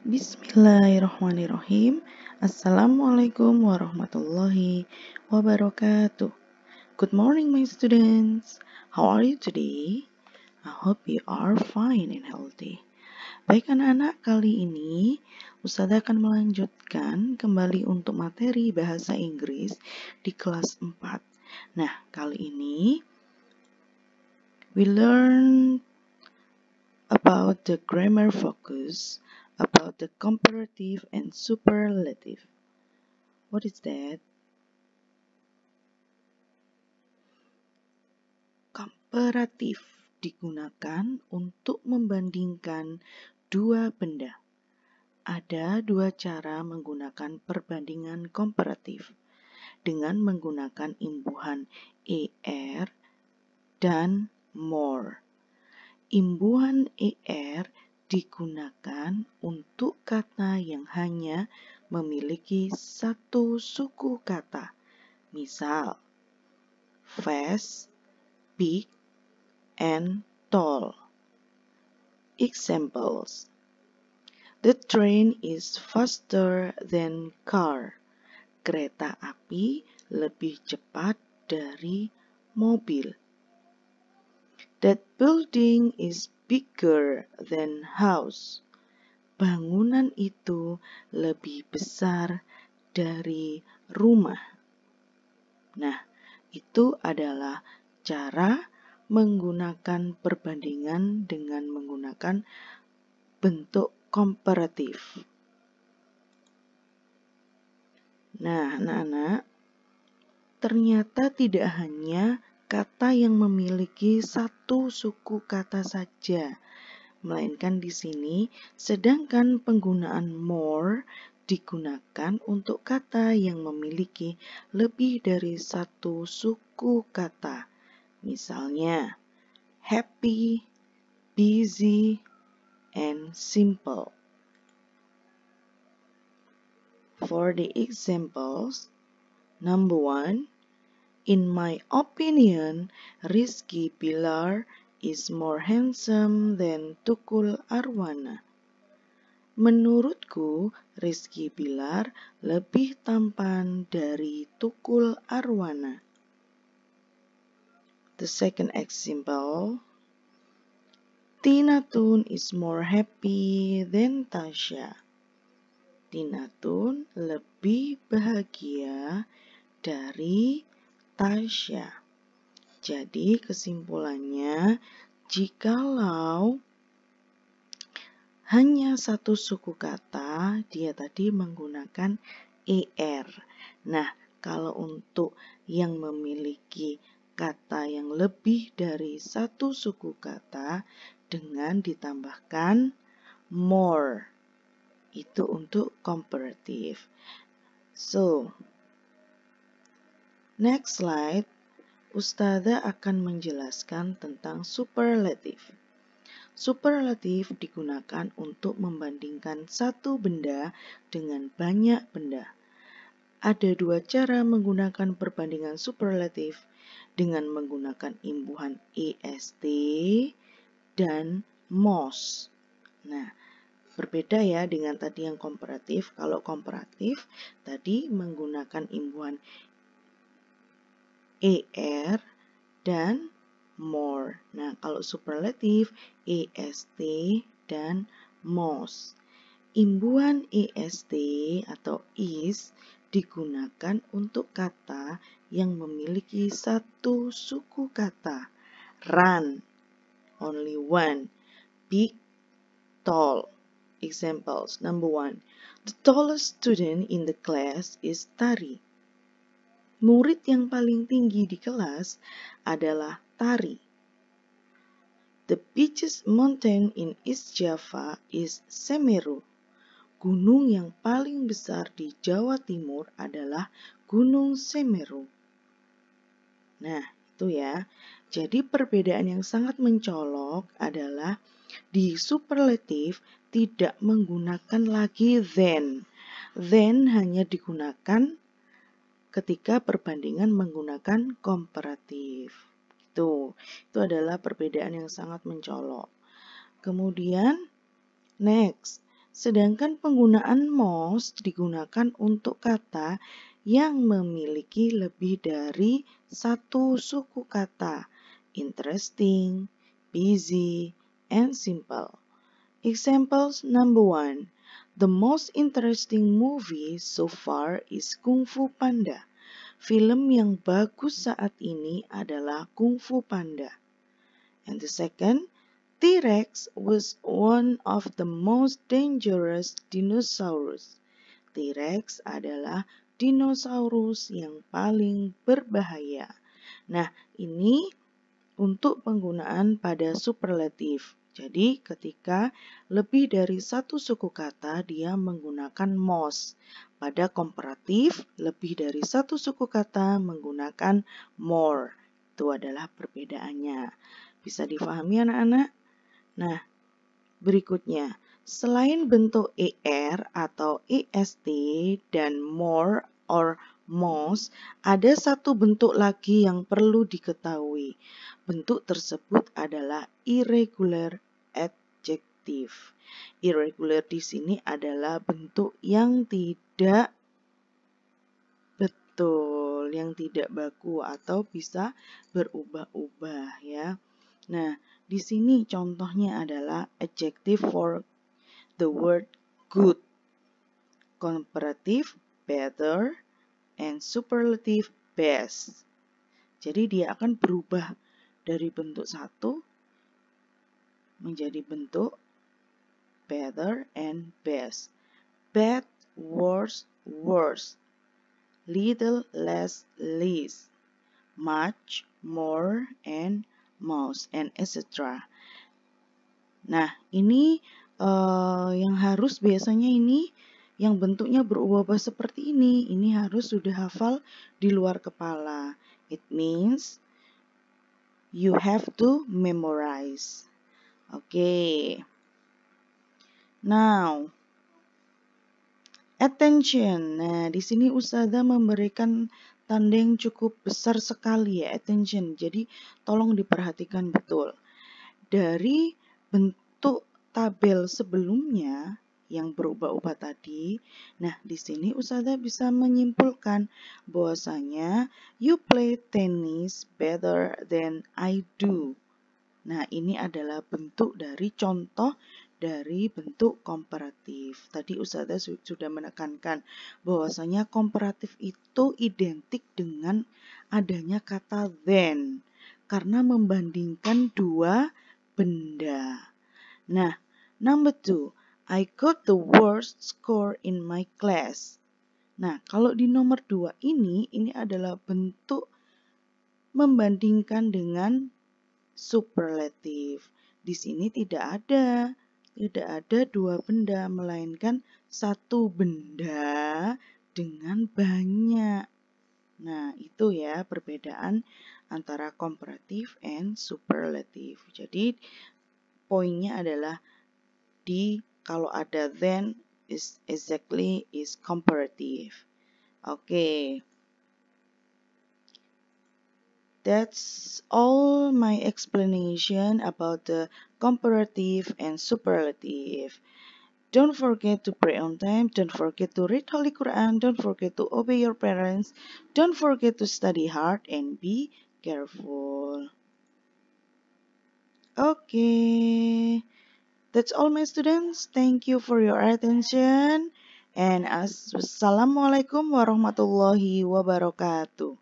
Bismillahirrahmanirrahim. Assalamualaikum warahmatullahi wabarakatuh. Good morning, my students. How are you today? I hope you are fine and healthy. Baik anak-anak, kali ini Ustazah akan melanjutkan kembali untuk materi bahasa Inggris di kelas 4. Nah, kali ini we learn about the grammar focus about the comparative and superlative. What is that? Comparative digunakan untuk membandingkan dua benda. Ada dua cara menggunakan perbandingan komparatif dengan menggunakan imbuhan ER dan more. Imbuhan ER digunakan untuk kata yang hanya memiliki satu suku kata. Misal, fast, big, and tall. Examples The train is faster than car. Kereta api lebih cepat dari mobil. That building is bigger than house. Bangunan itu lebih besar dari rumah. Nah, itu adalah cara menggunakan perbandingan dengan menggunakan bentuk komparatif. Nah, anak-anak, ternyata tidak hanya kata yang memiliki satu suku kata saja. Melainkan di sini, sedangkan penggunaan more digunakan untuk kata yang memiliki lebih dari satu suku kata. Misalnya, happy, busy, and simple. For the examples, number one, In my opinion, Rizky Pilar is more handsome than Tukul Arwana. Menurutku, Rizky Pilar lebih tampan dari Tukul Arwana. The second example, Tina Tun is more happy than Tasha. Tina Tun lebih bahagia dari Tasya. Jadi kesimpulannya, jikalau hanya satu suku kata, dia tadi menggunakan er. Nah, kalau untuk yang memiliki kata yang lebih dari satu suku kata dengan ditambahkan more. Itu untuk komparatif. So, Next slide, Ustada akan menjelaskan tentang superlatif. Superlatif digunakan untuk membandingkan satu benda dengan banyak benda. Ada dua cara menggunakan perbandingan superlatif dengan menggunakan imbuhan EST dan MOS. Nah, berbeda ya dengan tadi yang komparatif. Kalau komparatif tadi menggunakan imbuhan er dan more. Nah, kalau superlatif est dan most. Imbuhan est atau is digunakan untuk kata yang memiliki satu suku kata. Run, only one. Big, tall. Examples, number one. The tallest student in the class is Tari murid yang paling tinggi di kelas adalah Tari. The biggest mountain in East Java is Semeru. Gunung yang paling besar di Jawa Timur adalah Gunung Semeru. Nah, itu ya. Jadi perbedaan yang sangat mencolok adalah di superlatif tidak menggunakan lagi then. Then hanya digunakan ketika perbandingan menggunakan komparatif. Itu, itu adalah perbedaan yang sangat mencolok. Kemudian, next. Sedangkan penggunaan most digunakan untuk kata yang memiliki lebih dari satu suku kata. Interesting, busy, and simple. Examples number one. The most interesting movie so far is Kung Fu Panda. Film yang bagus saat ini adalah Kung Fu Panda. And the second, T-Rex was one of the most dangerous dinosaurs. T-Rex adalah dinosaurus yang paling berbahaya. Nah, ini untuk penggunaan pada superlatif. Jadi ketika lebih dari satu suku kata dia menggunakan most. Pada komparatif, lebih dari satu suku kata menggunakan more. Itu adalah perbedaannya. Bisa difahami anak-anak? Nah, berikutnya. Selain bentuk ER atau EST dan more or most, ada satu bentuk lagi yang perlu diketahui. Bentuk tersebut adalah irregular adjective. Irregular di sini adalah bentuk yang tidak betul, yang tidak baku atau bisa berubah-ubah ya. Nah, di sini contohnya adalah adjective for the word good, comparative better, and superlative best. Jadi dia akan berubah dari bentuk satu menjadi bentuk better and best. Bad, worse, worse. Little, less, least. Much, more, and most, and etc. Nah, ini uh, yang harus biasanya ini yang bentuknya berubah-ubah seperti ini. Ini harus sudah hafal di luar kepala. It means you have to memorize. Okay. Now, attention. Nah, di sini usada memberikan tanda yang cukup besar sekali ya, attention. Jadi, tolong diperhatikan betul. Dari bentuk tabel sebelumnya, yang berubah-ubah tadi. Nah, di sini Usada bisa menyimpulkan bahwasanya you play tennis better than I do. Nah, ini adalah bentuk dari contoh dari bentuk komparatif. Tadi Usada sudah menekankan bahwasanya komparatif itu identik dengan adanya kata than karena membandingkan dua benda. Nah, number two, I got the worst score in my class. Nah, kalau di nomor 2 ini, ini adalah bentuk membandingkan dengan superlatif. Di sini tidak ada, tidak ada dua benda, melainkan satu benda dengan banyak. Nah, itu ya perbedaan antara komparatif and superlatif. Jadi, poinnya adalah di kalau ada then is exactly is comparative okay that's all my explanation about the comparative and superlative. Don't forget to pray on time. Don't forget to read Holy Quran. Don't forget to obey your parents. Don't forget to study hard and be careful. Okay. That's all my students. Thank you for your attention. And assalamualaikum warahmatullahi wabarakatuh.